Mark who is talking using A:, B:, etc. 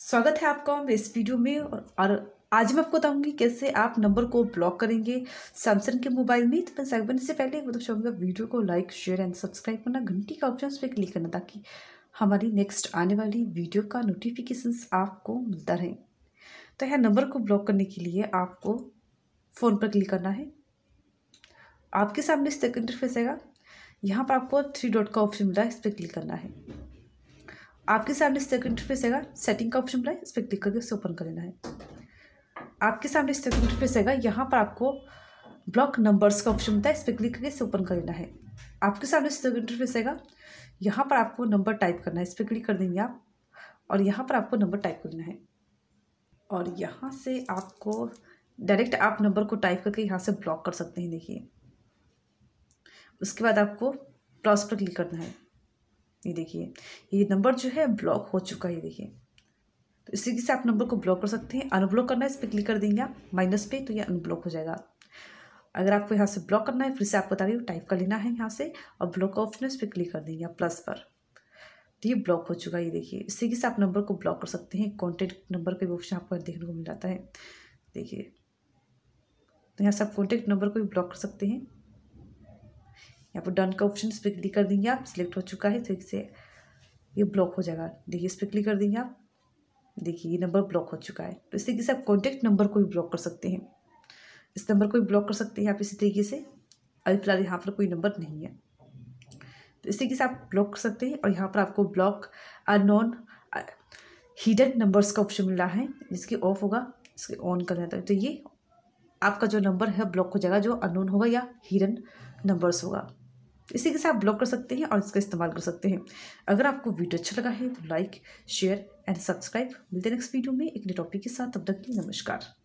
A: स्वागत है आपका इस वीडियो में और आज मैं आपको बताऊंगी कैसे आप नंबर को ब्लॉक करेंगे सैमसंग के मोबाइल में तो मैं सैमसंग से पहले मतलब चाहूँगा वीडियो को लाइक शेयर एंड सब्सक्राइब करना घंटी का ऑप्शन उस पर क्लिक करना ताकि हमारी नेक्स्ट आने वाली वीडियो का नोटिफिकेशन आपको मिलता रहे तो यह नंबर को ब्लॉक करने के लिए आपको फ़ोन पर क्लिक करना है आपके सामने इस तक इंटरफेस आएगा यहाँ पर आपको थ्री डॉट का ऑप्शन मिला है इस पर क्लिक करना है आपके सामने स्टेक इंटरफेस आएगा सेटिंग का ऑप्शन बनाए इस पर क्लिक करके उसे ओपन कर लेना है आपके सामने स्टेक इंटरफेस आएगा यहाँ पर आपको ब्लॉक नंबर्स का ऑप्शन होता है इस पर क्लिक करके इसे ओपन कर लेना है आपके सामने इस इंटरफेस आएगा यहाँ पर आपको नंबर टाइप करना है इस पर क्लिक कर देंगे आप और यहाँ पर आपको नंबर टाइप करना है और यहाँ से आपको डायरेक्ट आप नंबर को टाइप करके यहाँ से ब्लॉक कर सकते हैं देखिए उसके बाद आपको प्लस पर क्लिक करना है ये देखिए ये नंबर जो है ब्लॉक हो चुका है देखिए तो इसी से आप नंबर को ब्लॉक कर सकते हैं अनब्लॉक करना है इस पर क्लिक कर देंगे आप माइनस पे तो ये अनब्लॉक हो जाएगा अगर आपको यहाँ से ब्लॉक करना है फिर से आपको बता रही टाइप कर लेना है यहाँ से और ब्लॉक का ऑप्शन है इस पर क्लिक कर देंगे प्लस पर तो ये ब्लॉक हो चुका है ये देखिए इसी के से आप नंबर को ब्लॉक कर सकते हैं कॉन्टेक्ट नंबर का भी ऑप्शन आपको देखने को मिल जाता है देखिए तो यहाँ से आप कॉन्टेक्ट नंबर को भी ब्लॉक कर सकते हैं यहाँ पर डन का ऑप्शन इस पर क्लिक कर देंगे आप सिलेक्ट हो चुका है तो इससे ये ब्लॉक हो जाएगा देखिए इस पर क्लिक कर देंगे आप देखिए ये नंबर ब्लॉक हो चुका है तो इस तरीके से आप कॉन्टैक्ट नंबर को भी ब्लॉक कर सकते हैं इस नंबर को भी ब्लॉक कर सकते हैं आप इसी तरीके से अभी फिलहाल यहाँ पर कोई नंबर नहीं है तो इस तरीके से आप ब्लॉक कर सकते हैं और यहाँ पर आपको ब्लॉक अननोन हिडन नंबर्स का ऑप्शन मिला है जिसके ऑफ होगा इसके ऑन कर देता है तो ये आपका जो नंबर है ब्लॉक हो जाएगा जो अननोन होगा या हिडन नंबर्स होगा इसी के साथ ब्लॉग कर सकते हैं और इसका इस्तेमाल कर सकते हैं अगर आपको वीडियो अच्छा लगा है तो लाइक शेयर एंड सब्सक्राइब मिलते हैं नेक्स्ट वीडियो में एक नए टॉपिक के साथ तब तक के नमस्कार